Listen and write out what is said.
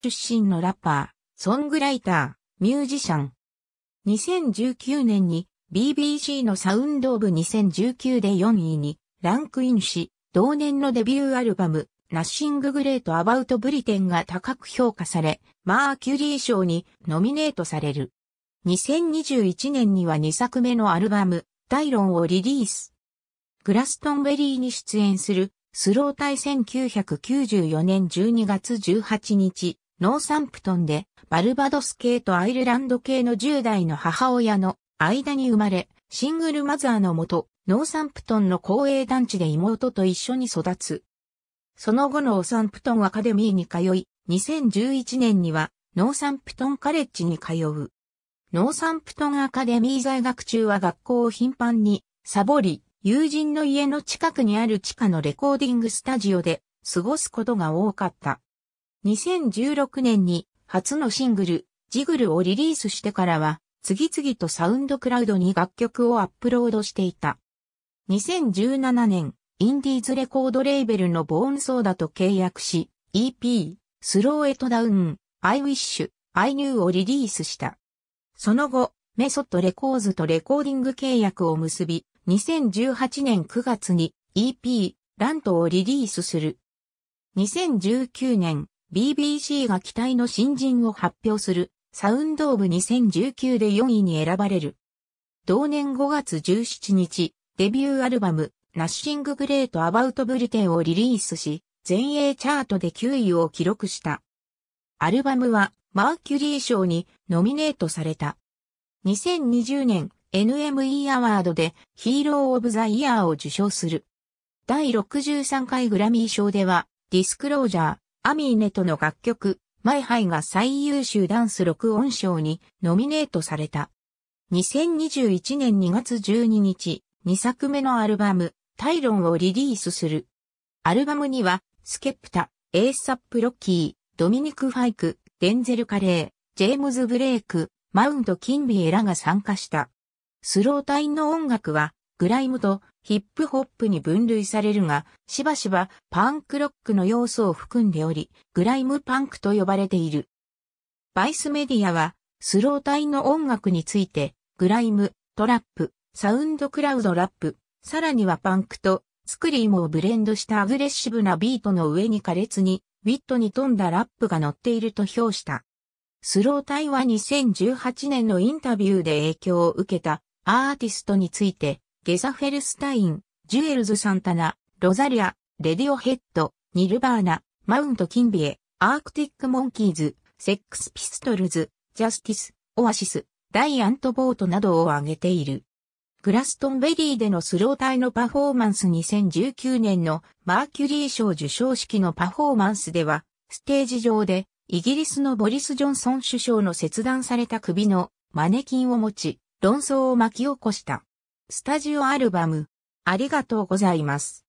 出身のラッパー、ソングライター、ミュージシャン。2019年に BBC のサウンドオブ2019で4位にランクインし、同年のデビューアルバム、ナッシンググレートアバウトブリテンが高く評価され、マーキュリー賞にノミネートされる。2021年には2作目のアルバム、ダイロンをリリース。グラストンベリーに出演する、スロータイ1994年12月18日、ノーサンプトンでバルバドス系とアイルランド系の10代の母親の間に生まれ、シングルマザーのもと、ノーサンプトンの公営団地で妹と一緒に育つ。その後ノーサンプトンアカデミーに通い、2011年にはノーサンプトンカレッジに通う。ノーサンプトンアカデミー在学中は学校を頻繁にサボり、友人の家の近くにある地下のレコーディングスタジオで過ごすことが多かった。2016年に初のシングル、ジグルをリリースしてからは、次々とサウンドクラウドに楽曲をアップロードしていた。2017年、インディーズレコードレーベルのボーンソーダと契約し、EP、スローエトダウン、アイウィッシュ、アイニューをリリースした。その後、メソッドレコーズとレコーディング契約を結び、2018年9月に EP、ラントをリリースする。2019年、BBC が期待の新人を発表するサウンドオブ2019で4位に選ばれる。同年5月17日、デビューアルバム、ナッシンググレートアバウトブリテンをリリースし、全英チャートで9位を記録した。アルバムは、マーキュリー賞にノミネートされた。2020年 NME アワードでヒーローオブザイヤーを受賞する。第63回グラミー賞では、ディスクロージャー、アミーネとの楽曲、マイハイが最優秀ダンス録音賞にノミネートされた。2021年2月12日、2作目のアルバム、タイロンをリリースする。アルバムには、スケプタ、エースサップロッキー、ドミニク・ファイク、デンゼル・カレー、ジェームズ・ブレイク、マウント・キンビエラが参加した。スロータイの音楽は、グライムとヒップホップに分類されるが、しばしばパンクロックの要素を含んでおり、グライムパンクと呼ばれている。バイスメディアは、スロー体の音楽について、グライム、トラップ、サウンドクラウドラップ、さらにはパンクとスクリームをブレンドしたアグレッシブなビートの上に苛烈に、ウィットに富んだラップが乗っていると評した。スロータイは2018年のインタビューで影響を受けたアーティストについてゲザフェルスタイン、ジュエルズ・サンタナ、ロザリア、レディオヘッド、ニルバーナ、マウント・キンビエ、アークティック・モンキーズ、セックス・ピストルズ、ジャスティス、オアシス、ダイアント・ボートなどを挙げている。グラストンベリーでのスロー隊のパフォーマンス2019年のマーキュリー賞受賞式のパフォーマンスでは、ステージ上でイギリスのボリス・ジョンソン首相の切断された首のマネキンを持ち、論争を巻き起こした。スタジオアルバム、ありがとうございます。